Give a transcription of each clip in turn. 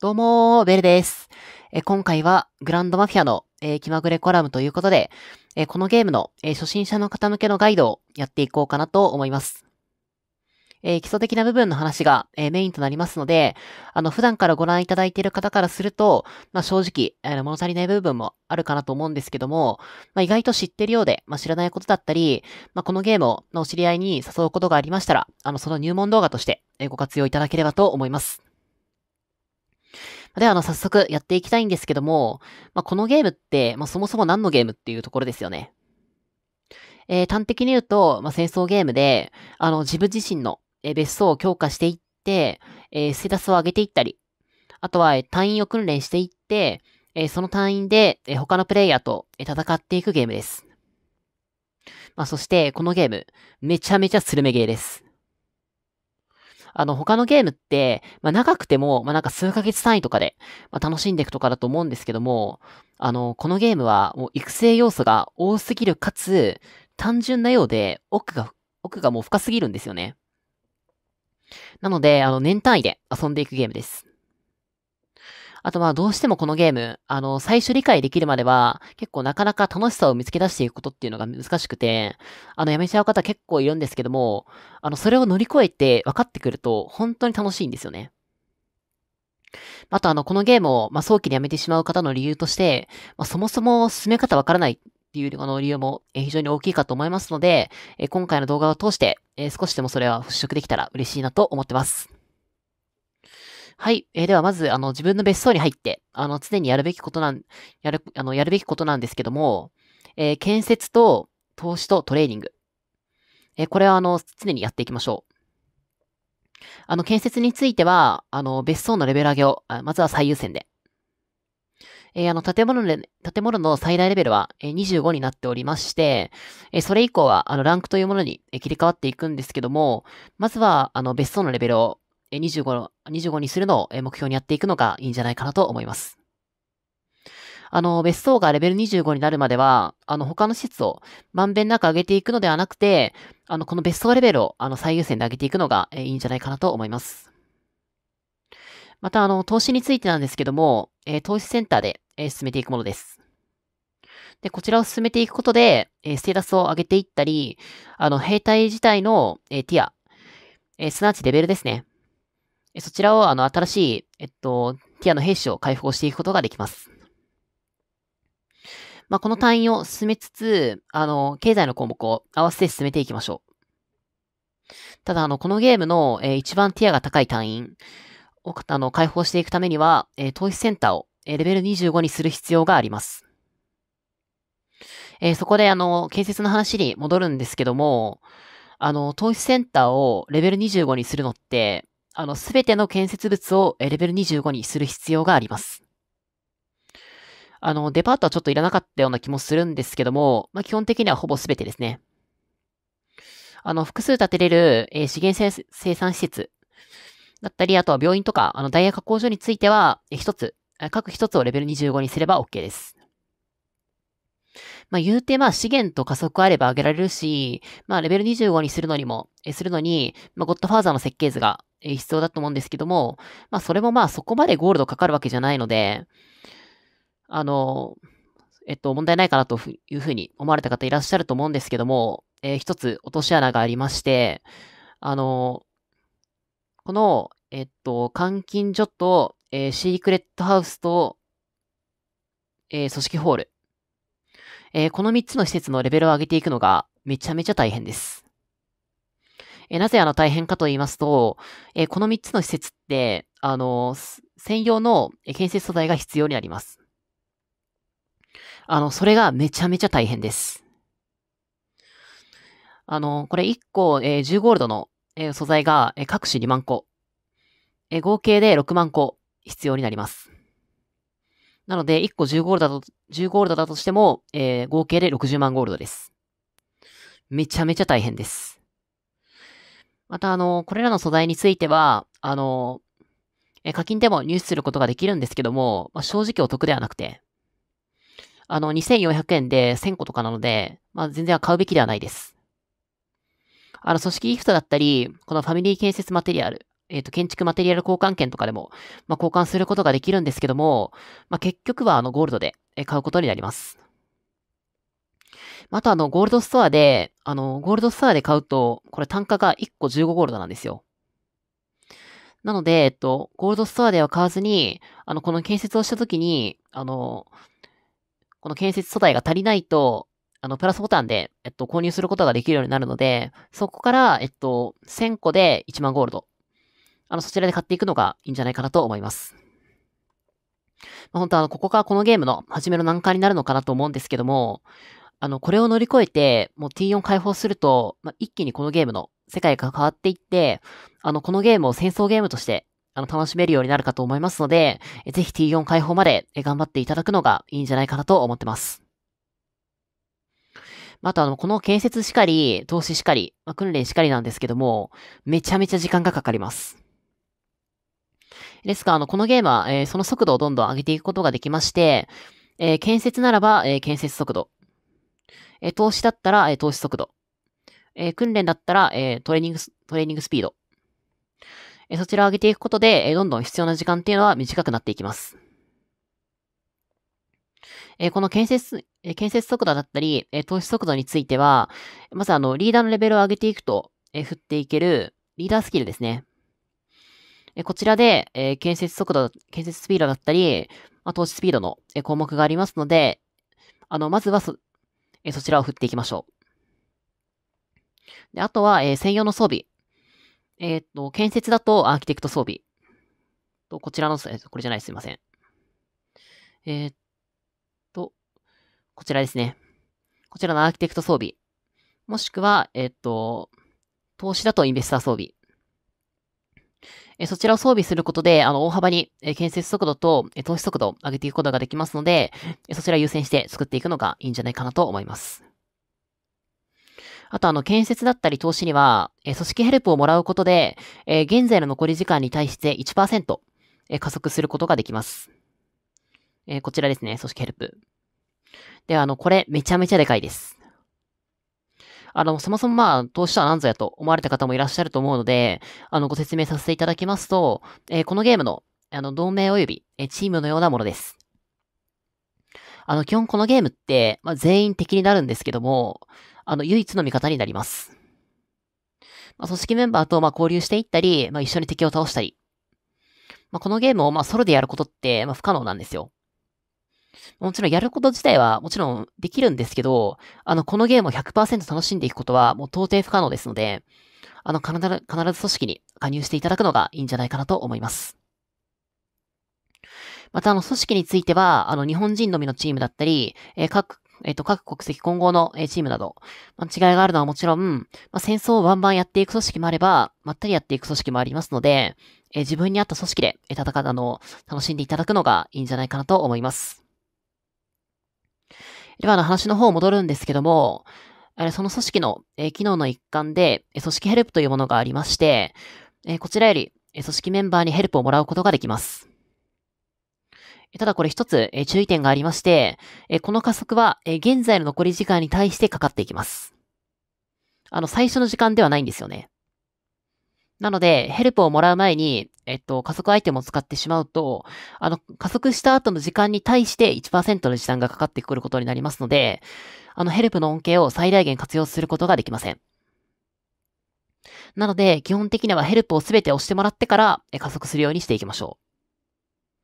どうもー、ベルです。え今回はグランドマフィアの、えー、気まぐれコラムということで、えこのゲームの、え初心者の方向けのガイドをやっていこうかなと思います。え基礎的な部分の話が、えメインとなりますので、あの、普段からご覧いただいている方からすると、まあ、正直、え物足りない部分もあるかなと思うんですけども、まあ、意外と知ってるようで、まあ、知らないことだったり、まあ、このゲームをのお知り合いに誘うことがありましたら、あの、その入門動画として、えご活用いただければと思います。で、は、あの、早速やっていきたいんですけども、まあ、このゲームって、まあ、そもそも何のゲームっていうところですよね。えー、端的に言うと、まあ、戦争ゲームで、あの、自分自身の、え別荘を強化していって、えー、ステータスを上げていったり、あとは、え隊員を訓練していって、えー、その隊員で、えー、他のプレイヤーと、え戦っていくゲームです。まあ、そして、このゲーム、めちゃめちゃスルメゲーです。あの、他のゲームって、まあ、長くても、まあ、なんか数ヶ月単位とかで、まあ、楽しんでいくとかだと思うんですけども、あの、このゲームは、もう育成要素が多すぎるかつ、単純なようで、奥が、奥がもう深すぎるんですよね。なので、あの、年単位で遊んでいくゲームです。あとまあどうしてもこのゲーム、あの、最初理解できるまでは、結構なかなか楽しさを見つけ出していくことっていうのが難しくて、あの、やめちゃう方結構いるんですけども、あの、それを乗り越えて分かってくると、本当に楽しいんですよね。あとあの、このゲームを、まあ、早期にやめてしまう方の理由として、まあ、そもそも進め方わからないっていうあの理由も非常に大きいかと思いますので、今回の動画を通して、少しでもそれは払拭できたら嬉しいなと思ってます。はい。えー、ではまず、あの、自分の別荘に入って、あの、常にやるべきことなん、やる、あの、やるべきことなんですけども、えー、建設と投資とトレーニング。えー、これはあの、常にやっていきましょう。あの、建設については、あの、別荘のレベル上げを、まずは最優先で。えー、あの、建物の、建物の最大レベルは、えー、25になっておりまして、えー、それ以降は、あの、ランクというものに、え切り替わっていくんですけども、まずは、あの、別荘のレベルを、25, 25にするのを目標にやっていくのがいいんじゃないかなと思います。あの、別荘がレベル25になるまでは、あの、他の施設をまんべんなく上げていくのではなくて、あの、この別荘レベルを、あの、最優先で上げていくのが、えいいんじゃないかなと思います。また、あの、投資についてなんですけども、え投資センターで、え進めていくものです。で、こちらを進めていくことで、えステータスを上げていったり、あの、兵隊自体の、えティア、えすなわちレベルですね。そちらを、あの、新しい、えっと、ティアの兵士を解放していくことができます。まあ、この単位を進めつつ、あの、経済の項目を合わせて進めていきましょう。ただ、あの、このゲームの、えー、一番ティアが高い単位を、あの、解放していくためには、えー、投資センターを、えー、レベル25にする必要があります。えー、そこで、あの、建設の話に戻るんですけども、あの、投資センターをレベル25にするのって、あの、すべての建設物をレベル25にする必要があります。あの、デパートはちょっといらなかったような気もするんですけども、まあ、基本的にはほぼすべてですね。あの、複数建てれる、えー、資源生産施設だったり、あとは病院とか、あの、ダイヤ加工所については、一つ、各一つをレベル25にすれば OK です。まあ言うてまあ資源と加速あれば上げられるし、まあレベル25にするのにも、えするのに、まあゴッドファーザーの設計図が必要だと思うんですけども、まあそれもまあそこまでゴールドかかるわけじゃないので、あの、えっと、問題ないかなというふうに思われた方いらっしゃると思うんですけども、えー、一つ落とし穴がありまして、あの、この、えっと、監禁所と、えー、シークレットハウスと、えー、組織ホールえー、この3つの施設のレベルを上げていくのがめちゃめちゃ大変です。えー、なぜあの大変かと言いますと、えー、この3つの施設って、あの専用の建設素材が必要になります。あの、それがめちゃめちゃ大変です。あの、これ1個、えー、10ゴールドの、えー、素材が、えー、各種2万個、えー、合計で6万個必要になります。なので、1個10ゴールドだと、10ゴールドだとしても、えー、合計で60万ゴールドです。めちゃめちゃ大変です。また、あの、これらの素材については、あの、え課金でも入手することができるんですけども、まあ、正直お得ではなくて、あの、2400円で1000個とかなので、まあ、全然買うべきではないです。あの、組織ギフトだったり、このファミリー建設マテリアル、えっ、ー、と、建築マテリアル交換券とかでも、まあ、交換することができるんですけども、まあ、結局はあの、ゴールドで買うことになります。あとあの、ゴールドストアで、あの、ゴールドストアで買うと、これ単価が1個15ゴールドなんですよ。なので、えっと、ゴールドストアでは買わずに、あの、この建設をしたときに、あの、この建設素材が足りないと、あの、プラスボタンで、えっと、購入することができるようになるので、そこから、えっと、1000個で1万ゴールドあの、そちらで買っていくのがいいんじゃないかなと思います。まあ、本当はあの、ここからこのゲームの始めの難関になるのかなと思うんですけども、あの、これを乗り越えて、もう T4 解放すると、まあ、一気にこのゲームの世界が変わっていって、あの、このゲームを戦争ゲームとして、あの、楽しめるようになるかと思いますので、ぜひ T4 解放まで頑張っていただくのがいいんじゃないかなと思ってます。まあ、あとあの、この建設しかり、投資しかり、まあ、訓練しかりなんですけども、めちゃめちゃ時間がかかります。ですが、あの、このゲームは、えー、その速度をどんどん上げていくことができまして、えー、建設ならば、えー、建設速度。えー、投資だったら、えー、投資速度。えー、訓練だったら、えー、トレーニング、トレーニングスピード。えー、そちらを上げていくことで、えー、どんどん必要な時間っていうのは短くなっていきます。えー、この建設、えー、建設速度だったり、えー、投資速度については、まずあの、リーダーのレベルを上げていくと、えー、振っていける、リーダースキルですね。えこちらで、え建設速度、建設スピードだったり、まあ、投資スピードの、え項目がありますので、あの、まずはそ、えそちらを振っていきましょう。で、あとは、え専用の装備。えっ、ー、と、建設だとアーキテクト装備。と、こちらの、えこれじゃない、すいません。えっ、と、こちらですね。こちらのアーキテクト装備。もしくは、えっ、と、投資だとインベスター装備。えそちらを装備することで、あの、大幅に、え建設速度と、え投資速度を上げていくことができますので、えそちら優先して作っていくのがいいんじゃないかなと思います。あとあの、建設だったり投資には、え組織ヘルプをもらうことで、え現在の残り時間に対して1%、え加速することができます。えこちらですね、組織ヘルプ。で、あの、これめちゃめちゃでかいです。あの、そもそもまあ、投資とは何ぞやと思われた方もいらっしゃると思うので、あの、ご説明させていただきますと、えー、このゲームの、あの、同盟及び、えチームのようなものです。あの、基本このゲームって、まあ、全員敵になるんですけども、あの、唯一の味方になります。まあ、組織メンバーと、まあ、交流していったり、まあ、一緒に敵を倒したり。まあ、このゲームを、まあ、ソロでやることって、まあ、不可能なんですよ。もちろんやること自体はもちろんできるんですけど、あの、このゲームを100%楽しんでいくことはもう到底不可能ですので、あの、必ず、必ず組織に加入していただくのがいいんじゃないかなと思います。また、あの、組織については、あの、日本人のみのチームだったり、えー、各、えっ、ー、と、各国籍混合の、えチームなど、まあ、違いがあるのはもちろん、まあ、戦争をバンバンやっていく組織もあれば、まったりやっていく組織もありますので、えー、自分に合った組織で、え戦う、あの、楽しんでいただくのがいいんじゃないかなと思います。今の話の方戻るんですけども、その組織の、え機能の一環で、え組織ヘルプというものがありまして、えこちらより、え組織メンバーにヘルプをもらうことができます。ただこれ一つ、え注意点がありまして、えこの加速は、え現在の残り時間に対してかかっていきます。あの、最初の時間ではないんですよね。なので、ヘルプをもらう前に、えっと、加速アイテムを使ってしまうと、あの、加速した後の時間に対して1%の時間がかかってくることになりますので、あの、ヘルプの恩恵を最大限活用することができません。なので、基本的にはヘルプをすべて押してもらってから、加速するようにしていきましょ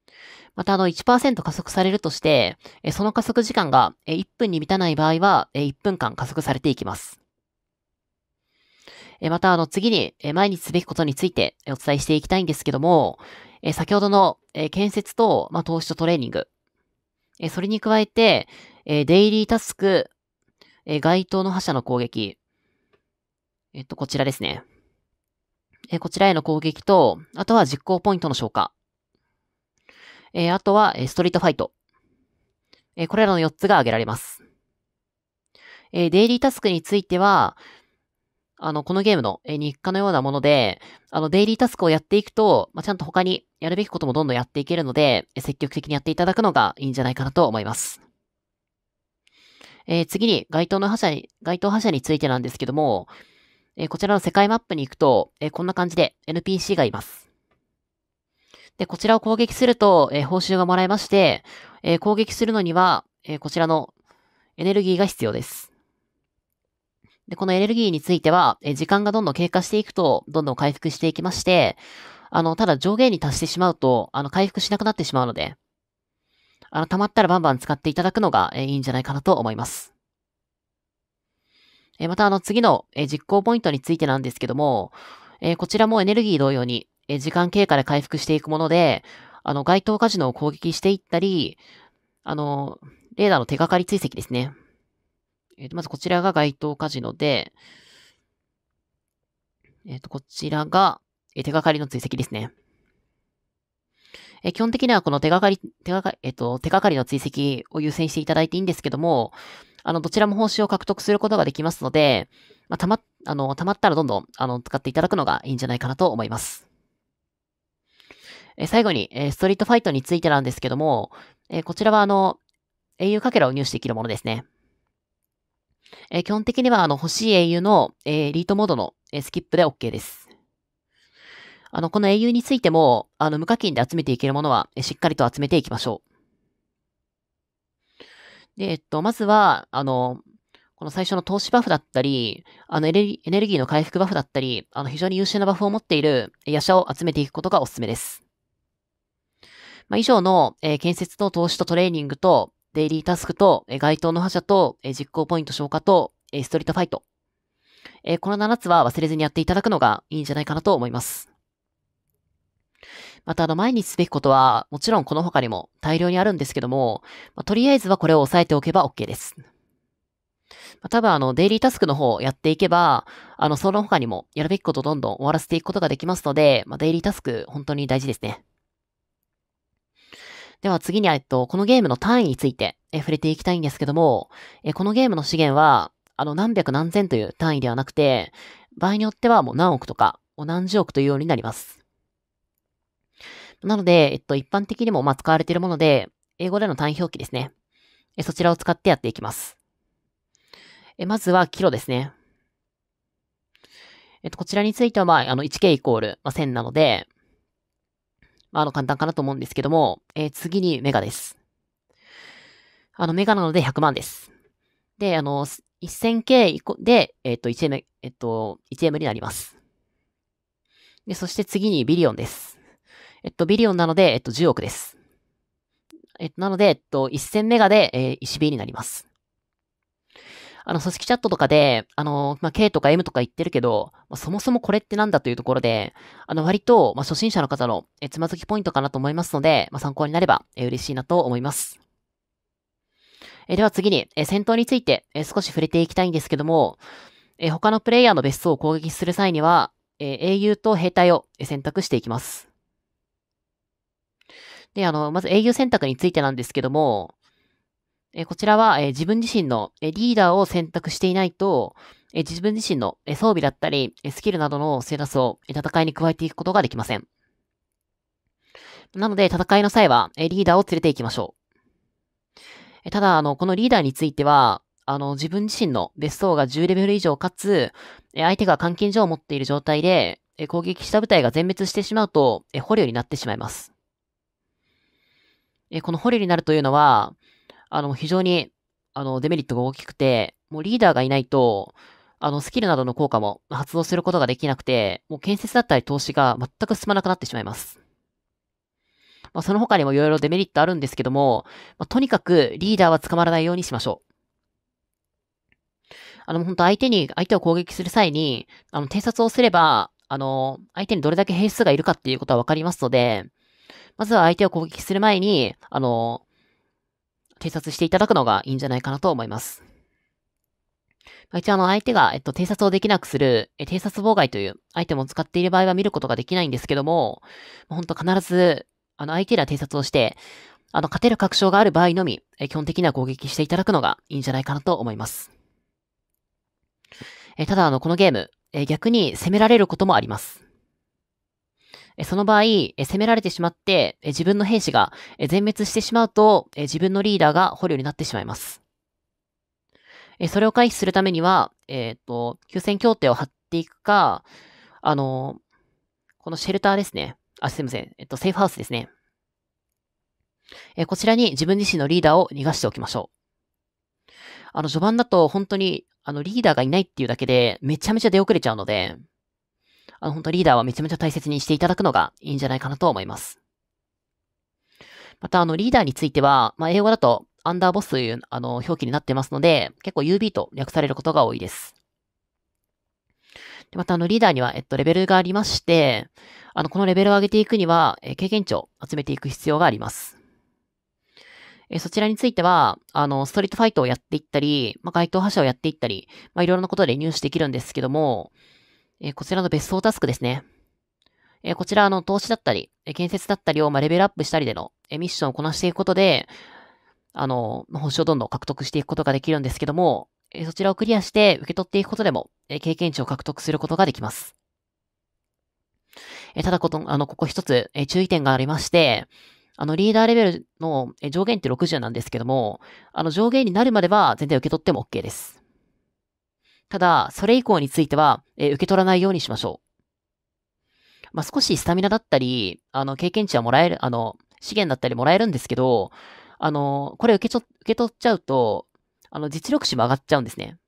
う。またあの1%加速されるとして、その加速時間が1分に満たない場合は1分間加速されていきます。えまた、あの、次に、え毎日すべきことについてお伝えしていきたいんですけども、え先ほどの、え建設と、まあ、投資とトレーニング、えそれに加えて、えデイリータスク、え該当の覇者の攻撃、えっと、こちらですね。えこちらへの攻撃と、あとは実行ポイントの消化。えあとは、えストリートファイト。えこれらの4つが挙げられます。えデイリータスクについては、あの、このゲームの日課のようなもので、あの、デイリータスクをやっていくと、まあ、ちゃんと他にやるべきこともどんどんやっていけるので、積極的にやっていただくのがいいんじゃないかなと思います。えー、次に、該当の覇者に、該当覇者についてなんですけども、えー、こちらの世界マップに行くと、えー、こんな感じで NPC がいます。で、こちらを攻撃すると、え報酬がもらえまして、え攻撃するのには、えこちらのエネルギーが必要です。で、このエネルギーについては、え時間がどんどん経過していくと、どんどん回復していきまして、あの、ただ上限に達してしまうと、あの、回復しなくなってしまうので、あの、溜まったらバンバン使っていただくのが、えいいんじゃないかなと思います。えまた、あの、次の、え実行ポイントについてなんですけども、えこちらもエネルギー同様に、え時間経過で回復していくもので、あの、該当カジノを攻撃していったり、あの、レーダーの手がかり追跡ですね。えー、と、まずこちらが該当カジノで、えっ、ー、と、こちらが、え手がかりの追跡ですね。え基本的にはこの手がかり、手がかり、えっ、と、手がかりの追跡を優先していただいていいんですけども、あの、どちらも報酬を獲得することができますので、まあ、たま、あの、たまったらどんどん、あの、使っていただくのがいいんじゃないかなと思います。え最後に、えストリートファイトについてなんですけども、えこちらはあの、英雄かけらを入手できるものですね。えー、基本的には、あの、欲しい英雄の、えー、リートモードの、えー、スキップで OK です。あの、この英雄についても、あの、無課金で集めていけるものは、えー、しっかりと集めていきましょう。で、えっと、まずは、あの、この最初の投資バフだったり、あのエネルギーの回復バフだったり、あの非常に優秀なバフを持っているえ、夜叉を集めていくことがおすすめです。まあ、以上の、えー、建設と投資とトレーニングと、デイリータスクと、え該当の覇者と、え実行ポイント消化と、えストリートファイト。えこの7つは忘れずにやっていただくのがいいんじゃないかなと思います。また、あの、毎日すべきことは、もちろんこの他にも大量にあるんですけども、まあ、とりあえずはこれを押さえておけば OK です。まあ、多分、あの、デイリータスクの方をやっていけば、あの、その他にもやるべきことをどんどん終わらせていくことができますので、まあ、デイリータスク、本当に大事ですね。では次に、えっと、このゲームの単位について、え触れていきたいんですけども、えこのゲームの資源は、あの、何百何千という単位ではなくて、場合によってはもう何億とか、何十億というようになります。なので、えっと、一般的にもま使われているもので、英語での単位表記ですね。えそちらを使ってやっていきます。えまずは、キロですね。えっと、こちらについては、まあ、あの、1K イコール、ま1000なので、まあ、あの、簡単かなと思うんですけども、えー、次にメガです。あの、メガなので100万です。で、あの、1000K で、えっ、ー、と、1M、えっ、ー、と、1M になります。で、そして次にビリオンです。えっと、ビリオンなので、えっと、10億です。えっと、なので、えっと、1000メガで、えー、1B になります。あの、組織チャットとかで、あの、まあ、K とか M とか言ってるけど、まあ、そもそもこれってなんだというところで、あの、割と、まあ、初心者の方の、え、つまずきポイントかなと思いますので、まあ、参考になれば、え、嬉しいなと思います。え、では次に、え、戦闘について、え、少し触れていきたいんですけども、え、他のプレイヤーの別荘を攻撃する際には、え、英雄と兵隊を選択していきます。で、あの、まず英雄選択についてなんですけども、えこちらは、え自分自身の、えリーダーを選択していないと、え自分自身の、え装備だったり、えスキルなどのステータスを、戦いに加えていくことができません。なので、戦いの際は、えリーダーを連れて行きましょう。えただ、あの、このリーダーについては、あの、自分自身の別荘が10レベル以上かつ、え相手が監禁所を持っている状態で、え攻撃した部隊が全滅してしまうと、え捕虜になってしまいます。えこの捕虜になるというのは、あの、非常に、あの、デメリットが大きくて、もうリーダーがいないと、あの、スキルなどの効果も発動することができなくて、もう建設だったり投資が全く進まなくなってしまいます。まあ、その他にもいろいろデメリットあるんですけども、まあ、とにかくリーダーは捕まらないようにしましょう。あの、本当相手に、相手を攻撃する際に、あの、偵察をすれば、あの、相手にどれだけ兵数がいるかっていうことはわかりますので、まずは相手を攻撃する前に、あの、偵察していただくのがいいんじゃないかなと思います。一応あの相手が、えっと、偵察をできなくする、え偵察妨害というアイテムを使っている場合は見ることができないんですけども、本当必ず、あの相手ら偵察をして、あの勝てる確証がある場合のみ、え基本的には攻撃していただくのがいいんじゃないかなと思います。えただあの、このゲーム、え逆に攻められることもあります。その場合、攻められてしまって、自分の兵士が全滅してしまうと、自分のリーダーが捕虜になってしまいます。それを回避するためには、えっ、ー、と、休戦協定を張っていくか、あの、このシェルターですね。あ、すいません。えっと、セーフハウスですね。えこちらに自分自身のリーダーを逃がしておきましょう。あの、序盤だと本当に、あの、リーダーがいないっていうだけで、めちゃめちゃ出遅れちゃうので、あの、本当リーダーはめちゃめちゃ大切にしていただくのがいいんじゃないかなと思います。また、あの、リーダーについては、まあ、英語だと、アンダーボスという、あの、表記になってますので、結構 UB と略されることが多いです。でまた、あの、リーダーには、えっと、レベルがありまして、あの、このレベルを上げていくには、え経験値を集めていく必要があります。えそちらについては、あの、ストリートファイトをやっていったり、まあ、該当覇者をやっていったり、まあ、いろいろなことで入手できるんですけども、えこちらの別荘タスクですね。えこちら、あの、投資だったり、え建設だったりを、まレベルアップしたりでの、えミッションをこなしていくことで、あの、酬をどんどん獲得していくことができるんですけども、えそちらをクリアして受け取っていくことでも、え経験値を獲得することができます。えただこと、あの、ここ一つ、え注意点がありまして、あの、リーダーレベルの上限って60なんですけども、あの、上限になるまでは全然受け取っても OK です。ただ、それ以降については、えー、受け取らないようにしましょう。まあ、少しスタミナだったり、あの、経験値はもらえる、あの、資源だったりもらえるんですけど、あの、これ受けちょ、受け取っちゃうと、あの、実力値も上がっちゃうんですね。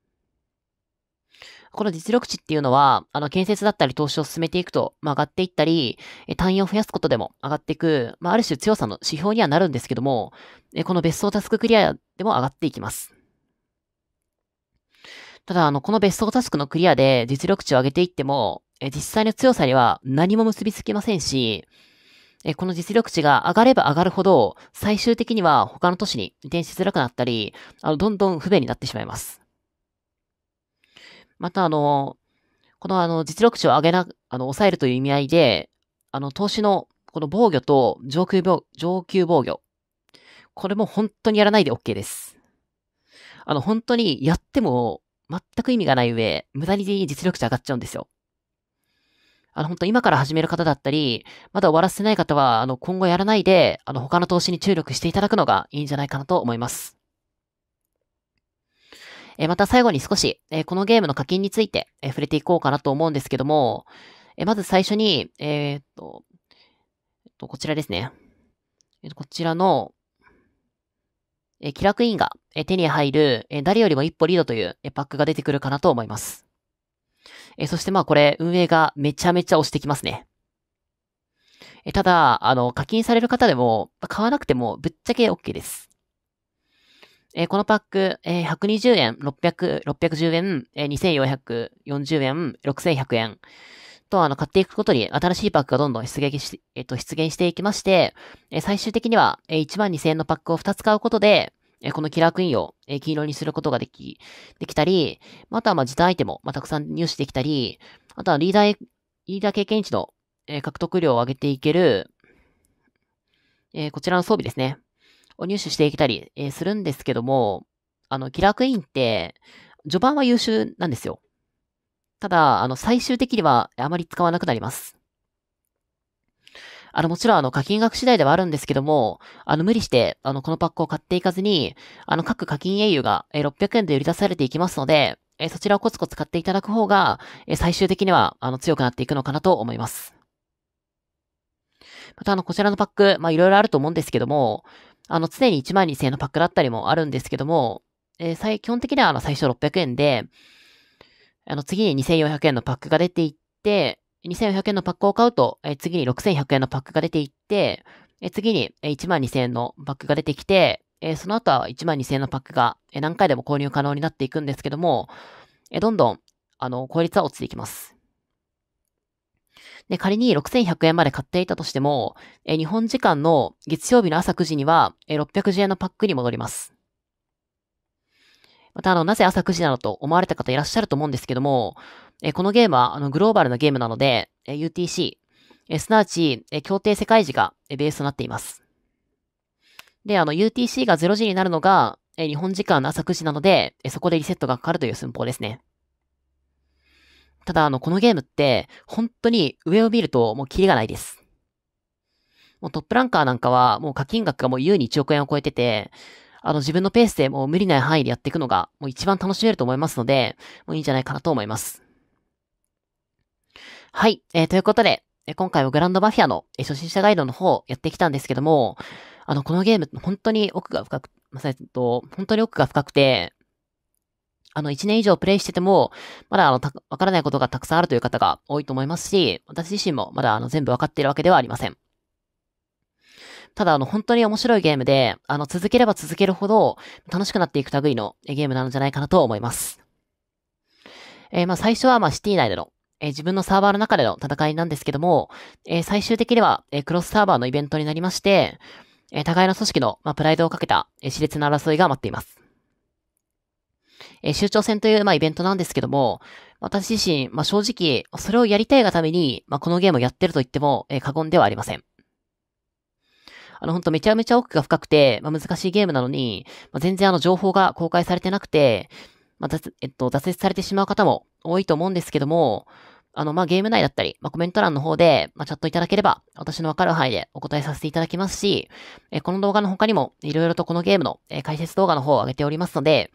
この実力値っていうのは、あの、建設だったり投資を進めていくと、まあ、上がっていったり、え、単位を増やすことでも上がっていく、まあ、ある種強さの指標にはなるんですけども、え、この別荘タスククリアでも上がっていきます。ただ、あの、このベストタスクのクリアで実力値を上げていっても、え実際の強さには何も結びつきませんし、えこの実力値が上がれば上がるほど、最終的には他の都市に移転しづらくなったり、あの、どんどん不便になってしまいます。また、あの、このあの、実力値を上げな、あの、抑えるという意味合いで、あの、投資のこの防御と上級防、上級防御。これも本当にやらないで OK です。あの、本当にやっても全く意味がない上、無駄に実力値上がっちゃうんですよ。あの、本当今から始める方だったり、まだ終わらせてない方は、あの、今後やらないで、あの、他の投資に注力していただくのがいいんじゃないかなと思います。えまた最後に少し、えこのゲームの課金について、え触れていこうかなと思うんですけども、えまず最初に、えー、っと、えっと、こちらですね。えっと、こちらの、え気楽委員が、え手に入る、え誰よりも一歩リードという、えパックが出てくるかなと思います。えそしてまあこれ、運営がめちゃめちゃ押してきますね。えただ、あの、課金される方でも、買わなくてもぶっちゃけ OK です。えこのパック、え120円、600、610円、え2440円、6100円。と、あの、買っていくことに新しいパックがどんどん出現し、えっと、出現していきまして、え最終的には、え1万2000円のパックを2つ買うことで、えこのキラークイーンを、え黄色にすることができ、できたり、または、ま、時短アイテムを、またくさん入手できたり、あとはリーダー、リーダー経験値の、え獲得量を上げていける、えこちらの装備ですね、を入手していけたり、えするんですけども、あの、キラークイーンって、序盤は優秀なんですよ。ただ、あの、最終的にはあまり使わなくなります。あの、もちろん、あの、課金額次第ではあるんですけども、あの、無理して、あの、このパックを買っていかずに、あの、各課金英雄が、え600円で売り出されていきますので、えそちらをコツコツ買っていただく方が、え最終的には、あの、強くなっていくのかなと思います。また、あの、こちらのパック、まいろいろあると思うんですけども、あの、常に1万2000円のパックだったりもあるんですけども、えー、基本的にはあの最初600円で、あの、次に2400円のパックが出ていって、2400円のパックを買うと、え次に6100円のパックが出ていって、え次に12000円のパックが出てきて、えその後は12000円のパックが、え何回でも購入可能になっていくんですけども、えどんどん、あの、効率は落ちていきます。で、仮に6100円まで買っていたとしても、え日本時間の月曜日の朝9時には、え610円のパックに戻ります。またあの、なぜ朝9時なのと思われた方いらっしゃると思うんですけども、えこのゲームはあのグローバルなゲームなので、え UTC、えすなわち、え協定世界時が、えベースとなっています。で、あの、UTC が0時になるのが、え日本時間の朝9時なので、えそこでリセットがかかるという寸法ですね。ただ、あの、このゲームって、本当に上を見るともうキリがないです。もうトップランカーなんかは、もう課金額がもう優に1億円を超えてて、あの自分のペースでもう無理ない範囲でやっていくのが、もう一番楽しめると思いますので、もういいんじゃないかなと思います。はい。えー、ということで、え今回はグランドマフィアの、え初心者ガイドの方をやってきたんですけども、あの、このゲーム、本当に奥が深く、まさに、と、本当に奥が深くて、あの、1年以上プレイしてても、まだあの、わからないことがたくさんあるという方が多いと思いますし、私自身もまだあの、全部わかっているわけではありません。ただ、あの、本当に面白いゲームで、あの、続ければ続けるほど、楽しくなっていく類のゲームなんじゃないかなと思います。えー、まあ、最初は、まあ、シティ内での、えー、自分のサーバーの中での戦いなんですけども、えー、最終的には、えクロスサーバーのイベントになりまして、え互いの組織の、まあ、プライドをかけた、え熾烈な争いが待っています。え州長戦という、まあ、イベントなんですけども、私自身、まあ、正直、それをやりたいがために、まあ、このゲームをやってると言っても、え過言ではありません。あの、ほんとめちゃめちゃ奥が深くて、まあ、難しいゲームなのに、まあ、全然あの、情報が公開されてなくて、まあ、えっと、挫折されてしまう方も多いと思うんですけども、あの、まあ、ゲーム内だったり、まあ、コメント欄の方で、まあ、チャットいただければ、私のわかる範囲でお答えさせていただきますし、えこの動画の他にも、いろいろとこのゲームの、え解説動画の方を上げておりますので、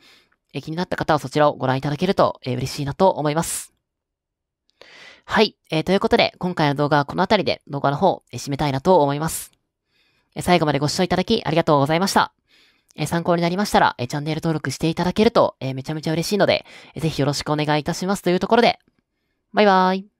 え気になった方はそちらをご覧いただけると、え嬉しいなと思います。はい。えー、ということで、今回の動画はこの辺りで動画の方、え締めたいなと思います。え最後までご視聴いただきありがとうございました。え参考になりましたら、えチャンネル登録していただけると、えめちゃめちゃ嬉しいので、ぜひよろしくお願いいたしますというところで、バイバーイ。